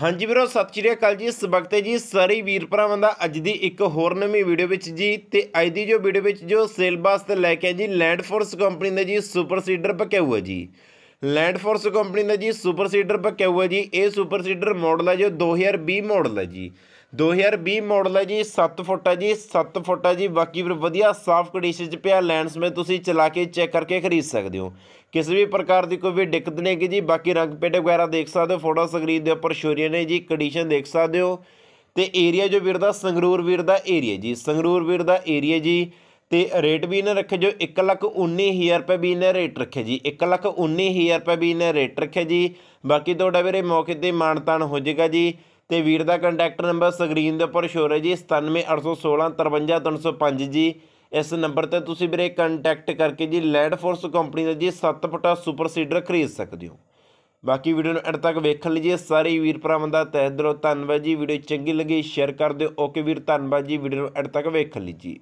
ਹਾਂਜੀ ਵੀਰੋ ਸਤਿ ਸ਼੍ਰੀ ਅਕਾਲ ਜੀ ਇਸ ਵਕਤ ਜੀ ਸਾਰੇ ਵੀਰ ਭਰਾਵਾਂ ਦਾ ਅੱਜ ਦੀ ਇੱਕ ਹੋਰ ਨਵੀਂ ਵੀਡੀਓ ਵਿੱਚ ਜੀ ਤੇ ਅੱਜ ਦੀ ਜੋ ਵੀਡੀਓ ਵਿੱਚ ਜੋ ਸੇਲ ਤੇ ਲੈ ਕੇ ਜੀ ਲੈਂਡ ਫੋਰਸ ਕੰਪਨੀ ਦਾ ਜੀ ਸੁਪਰ ਸੀਡਰ ਪੱਕਿਆ ਹੋਇਆ ਜੀ ਲੈਂਡ ਫੋਰਸ ਕੰਪਨੀ ਦਾ ਜੀ ਸੁਪਰ ਸੀਡਰ ਪੱਕਿਆ ਹੋਇਆ ਜੀ ਇਹ ਸੁਪਰ ਸੀਡਰ ਮਾਡਲ ਹੈ ਜੋ 2020 ਮਾਡਲ ਹੈ ਜੀ 2020 ਮਾਡਲ ਹੈ ਜੀ 7 ਫੁੱਟ ਹੈ ਜੀ 7 ਫੁੱਟ ਹੈ ਜੀ ਬਾਕੀ ਵੀਰ ਵਧੀਆ ਸਾਫ਼ ਕੰਡੀਸ਼ਨ 'ਚ ਪਿਆ ਲੈਂਸ ਮੇ ਤੁਸੀਂ ਚਲਾ ਕੇ ਚੈੱਕ ਕਰਕੇ ਖਰੀਦ ਸਕਦੇ ਹੋ ਕਿਸੇ ਵੀ ਪ੍ਰਕਾਰ ਦੀ ਕੋਈ ਵੀ ਦਿੱਕਤ ਨਹੀਂ ਹੈਗੀ ਜੀ ਬਾਕੀ ਰੰਗ ਪੇਟ ਵਗੈਰਾ ਦੇਖ ਸਕਦੇ ਹੋ ਫੋਟੋ ਸਕਰੀਨ ਦੇ ਉੱਪਰ ਸ਼ੋਰੀ ਨੇ ਜੀ ਕੰਡੀਸ਼ਨ ਦੇਖ ਸਕਦੇ ਹੋ ਤੇ ਏਰੀਆ ਜੋ ਵੀਰ ਦਾ ਸੰਗਰੂਰ ਵੀਰ ਦਾ ਏਰੀਆ ਜੀ ਸੰਗਰੂਰ ਵੀਰ ਦਾ ਏਰੀਆ ਜੀ ਤੇ ਰੇਟ ਵੀ ਇਹਨੇ ਰੱਖੇ ਜੋ 119000 ਰੁਪਏ ਵੀ ਇਹਨੇ ਰੇਟ ਰੱਖੇ ਜੀ 119000 ਰੁਪਏ ਵੀ ਇਹਨੇ ਰੇਟ ਰੱਖੇ ਜੀ ਬਾਕੀ ਤੁਹਾਡਾ ਵੀਰੇ ਮੌਕੇ ਤੇ ਮਾਨਤਾਨ ਹੋ ਜਾਏਗਾ ਜੀ ਤੇ ਵੀਰ ਦਾ ਕੰਟੈਕਟ ਨੰਬਰ ਸਕਰੀਨ ਦੇ ਉੱਪਰ ਸ਼ੋਅ ਹੈ ਜੀ 9781655305 ਜੀ ਇਸ ਨੰਬਰ ਤੇ ਤੁਸੀਂ ਵੀਰੇ ਕੰਟੈਕਟ ਕਰਕੇ ਜੀ ਲੈਡ ਫੋਰਸ ਕੰਪਨੀ ਦਾ ਜੀ 7 ਫੁੱਟਾ ਸੁਪਰ ਸੀਡਰ ਖਰੀਦ ਸਕਦੇ ਹੋ ਬਾਕੀ ਵੀਡੀਓ ਨੂੰ ਅੰਤ ਤੱਕ ਵੇਖਣ ਲਈ ਜੀ ਸਾਰੇ ਵੀਰ ਭਰਾਵਾਂ ਦਾ ਤਹਿ ਦਿਲੋਂ ਧੰਨਵਾਦ ਜੀ ਵੀਡੀਓ ਚੰਗੀ ਲੱਗੀ ਸ਼ੇਅਰ ਕਰ ਦਿਓ ਓਕੇ ਵੀਰ ਧੰਨਵਾਦ ਜੀ ਵੀਡੀਓ ਨੂੰ ਅੰਤ ਤੱਕ ਵੇਖਣ ਲਈ ਜੀ